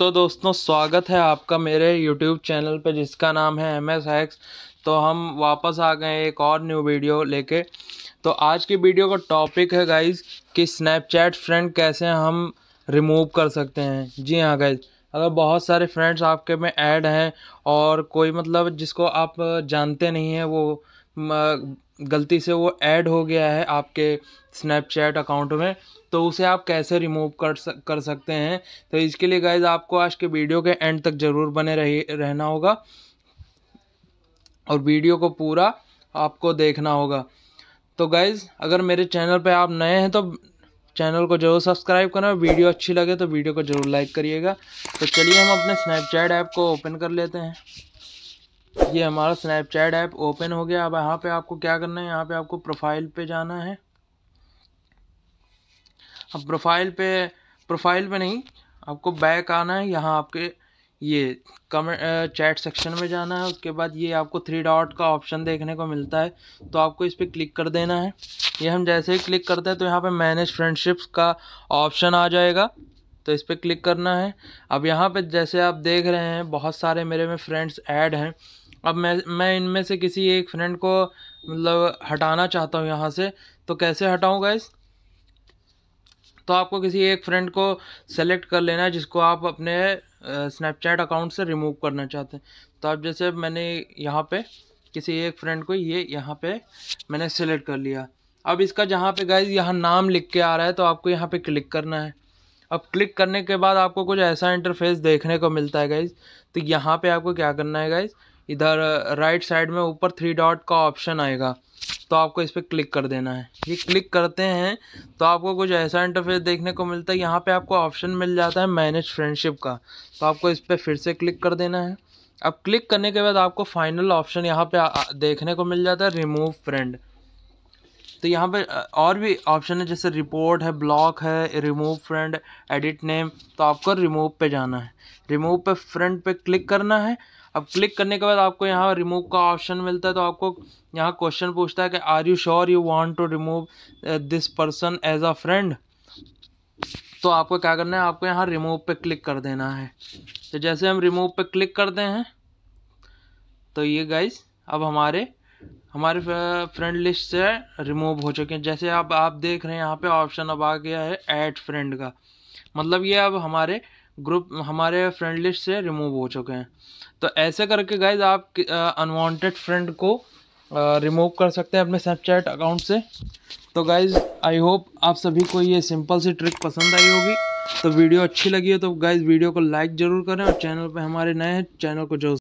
तो दोस्तों स्वागत है आपका मेरे YouTube चैनल पे जिसका नाम है एम एस हैक्स तो हम वापस आ गए एक और न्यू वीडियो लेके तो आज की वीडियो का टॉपिक है गाइज कि स्नैपचैट फ्रेंड कैसे हम रिमूव कर सकते हैं जी हाँ गाइज़ अगर बहुत सारे फ्रेंड्स आपके में ऐड हैं और कोई मतलब जिसको आप जानते नहीं हैं वो गलती से वो ऐड हो गया है आपके स्नैपचैट अकाउंट में तो उसे आप कैसे रिमूव कर सक, कर सकते हैं तो इसके लिए गाइज आपको आज के वीडियो के एंड तक ज़रूर बने रही रहना होगा और वीडियो को पूरा आपको देखना होगा तो गाइज़ अगर मेरे चैनल पे आप नए हैं तो चैनल को जरूर सब्सक्राइब करना वीडियो अच्छी लगे तो वीडियो को जरूर लाइक करिएगा तो चलिए हम अपने स्नैपचैट ऐप को ओपन कर लेते हैं ये हमारा स्नैपचैट ऐप ओपन हो गया अब यहाँ पे आपको क्या करना है यहाँ पे आपको प्रोफाइल पे जाना है अब प्रोफाइल पे प्रोफाइल पे नहीं आपको बैक आना है यहाँ आपके ये कमेंट चैट सेक्शन में जाना है उसके बाद ये आपको थ्री डॉट का ऑप्शन देखने को मिलता है तो आपको इस पर क्लिक कर देना है ये हम जैसे ही क्लिक करते हैं तो यहाँ पे मैनेज फ्रेंडशिप्स का ऑप्शन आ जाएगा तो इस पर क्लिक करना है अब यहाँ पे जैसे आप देख रहे हैं बहुत सारे मेरे में फ्रेंड्स ऐड हैं अब मैं मैं इनमें से किसी एक फ्रेंड को मतलब हटाना चाहता हूँ यहाँ से तो कैसे हटाऊँ गाइस तो आपको किसी एक फ्रेंड को सेलेक्ट कर लेना है जिसको आप अपने स्नैपचैट अकाउंट से रिमूव करना चाहते हैं तो आप जैसे मैंने यहाँ पे किसी एक फ्रेंड को ये यहाँ पे मैंने सेलेक्ट कर लिया अब इसका जहाँ पे गाइज यहाँ नाम लिख के आ रहा है तो आपको यहाँ पे क्लिक करना है अब क्लिक करने के बाद आपको कुछ ऐसा इंटरफेस देखने को मिलता है गाइज तो यहाँ पर आपको क्या करना है गाइज इधर राइट साइड में ऊपर थ्री डॉट का ऑप्शन आएगा तो आपको इस पर क्लिक कर देना है ये क्लिक करते हैं तो आपको कुछ ऐसा इंटरफेस देखने को मिलता है यहाँ पे आपको ऑप्शन मिल जाता है मैनेज फ्रेंडशिप का तो आपको इस पर फिर से क्लिक कर देना है अब क्लिक करने के बाद आपको फाइनल ऑप्शन यहाँ पे देखने को मिल जाता है रिमूव फ्रेंड तो यहाँ पे और भी ऑप्शन है जैसे रिपोर्ट है ब्लॉक है रिमूव फ्रेंड एडिट नेम तो आपको रिमूव पे जाना है रिमूव पे फ्रेंड पे क्लिक करना है अब क्लिक करने के बाद आपको यहाँ रिमूव का ऑप्शन मिलता है तो आपको यहाँ क्वेश्चन पूछता है कि are you sure you want to remove this person as a friend तो आपको क्या करना है आपको यहाँ रिमूव पे क्लिक कर देना है तो जैसे हम रिमूव पे क्लिक करते हैं तो ये गाइज अब हमारे हमारे फ्रेंड लिस्ट से रिमूव हो चुके हैं जैसे अब आप देख रहे हैं यहाँ पे ऑप्शन अब आ गया है ऐड फ्रेंड का मतलब ये अब हमारे ग्रुप हमारे फ्रेंड लिस्ट से रिमूव हो चुके हैं तो ऐसे करके गाइज आप अनवांटेड फ्रेंड को रिमूव कर सकते हैं अपने स्नैपचैट अकाउंट से तो गाइज़ आई होप आप सभी को ये सिंपल सी ट्रिक पसंद आई होगी तो वीडियो अच्छी लगी हो तो गाइज़ वीडियो को लाइक ज़रूर करें और चैनल पर हमारे नए हैं चैनल को जो